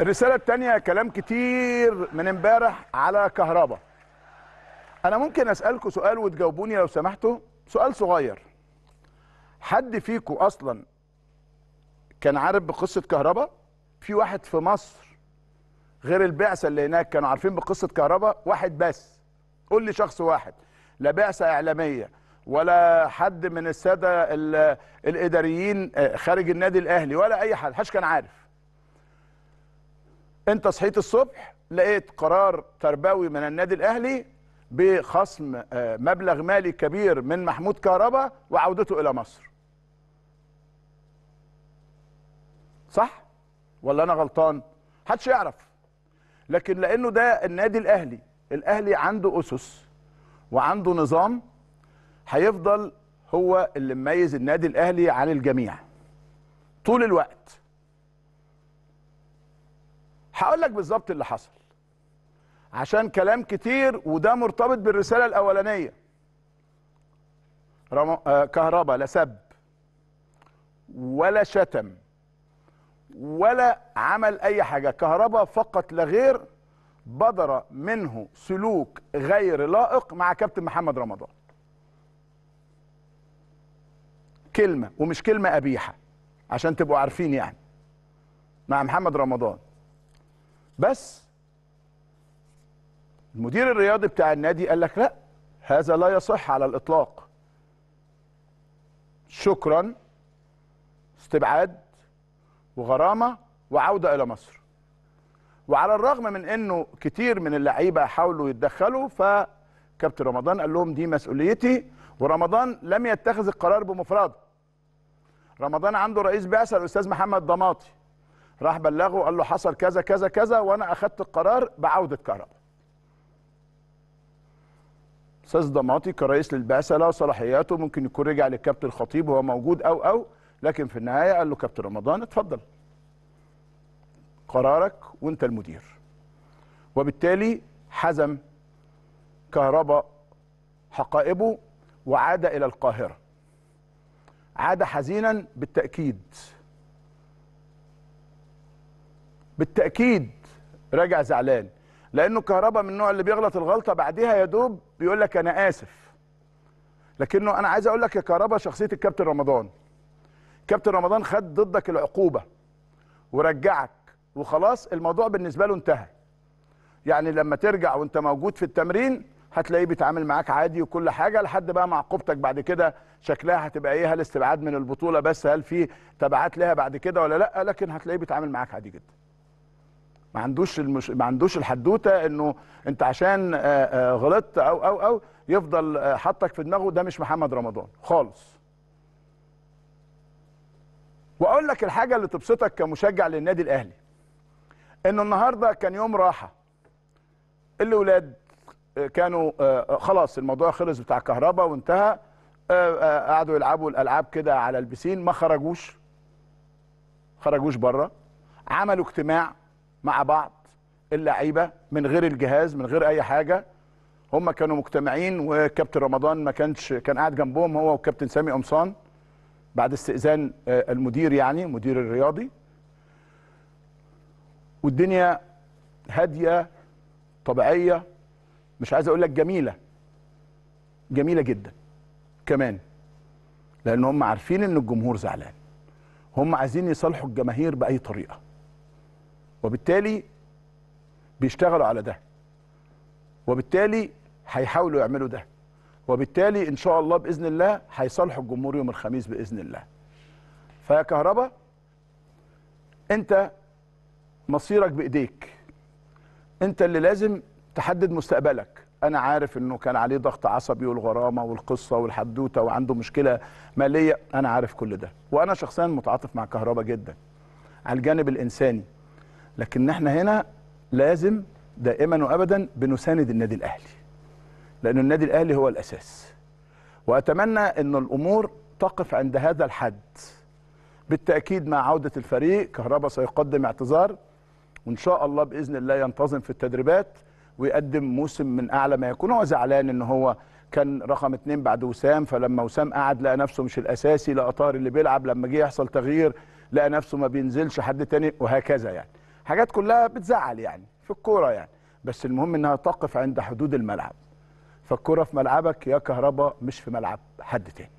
الرسالة الثانية كلام كتير من امبارح على كهرباء. أنا ممكن أسألكم سؤال وتجاوبوني لو سمحتوا، سؤال صغير. حد فيكم أصلا كان عارف بقصة كهرباء؟ في واحد في مصر غير البعثة اللي هناك كانوا عارفين بقصة كهرباء واحد بس. قول لي شخص واحد لا بعثة إعلامية ولا حد من السادة الإداريين آه، خارج النادي الأهلي ولا أي حد، محدش كان عارف. انت صحيت الصبح لقيت قرار تربوي من النادي الاهلي بخصم آه، مبلغ مالي كبير من محمود كهربا وعودته الى مصر صح ولا انا غلطان محدش يعرف لكن لانه ده النادي الاهلي الاهلي عنده اسس وعنده نظام هيفضل هو اللي مميز النادي الاهلي عن الجميع طول الوقت هقول لك بالظبط اللي حصل عشان كلام كتير وده مرتبط بالرساله الاولانيه رم... آه كهربا لا سب ولا شتم ولا عمل اي حاجه كهربا فقط لا غير بدر منه سلوك غير لائق مع كابتن محمد رمضان كلمه ومش كلمه ابيحه عشان تبقوا عارفين يعني مع محمد رمضان بس المدير الرياضي بتاع النادي قال لك لا هذا لا يصح على الاطلاق شكرا استبعاد وغرامه وعوده الى مصر وعلى الرغم من انه كتير من اللعيبه حاولوا يتدخلوا فكابتن رمضان قال لهم دي مسؤوليتي ورمضان لم يتخذ القرار بمفرده رمضان عنده رئيس بعثه الاستاذ محمد ضماطي راح بلغه قال له حصل كذا كذا كذا وانا اخذت القرار بعوده كهرباء استاذ ضماطي كرئيس للبعثه له صلاحياته ممكن يكون رجع للكابتن الخطيب وهو موجود او او لكن في النهايه قال له كابتن رمضان اتفضل قرارك وانت المدير وبالتالي حزم كهرباء حقائبه وعاد الى القاهره عاد حزينا بالتاكيد بالتاكيد راجع زعلان لانه كهربا من النوع اللي بيغلط الغلطه بعديها يا دوب بيقول لك انا اسف لكنه انا عايز اقول لك يا كهربا شخصيه الكابتن رمضان كابتن رمضان خد ضدك العقوبه ورجعك وخلاص الموضوع بالنسبه له انتهى يعني لما ترجع وانت موجود في التمرين هتلاقيه بيتعامل معاك عادي وكل حاجه لحد بقى مع عقوبتك بعد كده شكلها هتبقى ايه هل استبعاد من البطوله بس هل في تبعات لها بعد كده ولا لا لكن هتلاقيه بيتعامل معاك عادي جدا ما عندوش المش... ما عندوش الحدوته انه انت عشان غلطت او او او يفضل حاطك في دماغه ده مش محمد رمضان خالص واقول لك الحاجه اللي تبسطك كمشجع للنادي الاهلي انه النهارده كان يوم راحه الاولاد كانوا خلاص الموضوع خلص بتاع كهرباء وانتهى قعدوا يلعبوا الالعاب كده على البسين ما خرجوش خرجوش بره عملوا اجتماع مع بعض اللعيبه من غير الجهاز من غير اي حاجه هم كانوا مجتمعين وكابتن رمضان ما كانش كان قاعد جنبهم هو وكابتن سامي قمصان بعد استئذان آه، المدير يعني مدير الرياضي والدنيا هاديه طبيعيه مش عايز اقول لك جميله جميله جدا كمان لان هم عارفين ان الجمهور زعلان هم عايزين يصالحوا الجماهير باي طريقه وبالتالي بيشتغلوا على ده وبالتالي هيحاولوا يعملوا ده وبالتالي ان شاء الله باذن الله هيصالحوا الجمهور يوم الخميس باذن الله فيا كهربا انت مصيرك بايديك انت اللي لازم تحدد مستقبلك انا عارف انه كان عليه ضغط عصبي والغرامه والقصه والحدوته وعنده مشكله ماليه انا عارف كل ده وانا شخصيا متعاطف مع كهربا جدا على الجانب الانساني لكن احنا هنا لازم دائما وابدا بنساند النادي الاهلي لان النادي الاهلي هو الاساس واتمنى ان الامور تقف عند هذا الحد بالتاكيد مع عوده الفريق كهربا سيقدم اعتذار وان شاء الله باذن الله ينتظم في التدريبات ويقدم موسم من اعلى ما يكون هو زعلان ان هو كان رقم اتنين بعد وسام فلما وسام قعد لقى نفسه مش الاساسي لقى طاهر اللي بيلعب لما جه يحصل تغيير لقى نفسه ما بينزلش حد تاني وهكذا يعني حاجات كلها بتزعل يعني في الكوره يعني بس المهم انها تقف عند حدود الملعب فالكوره في ملعبك يا كهربا مش في ملعب حد تاني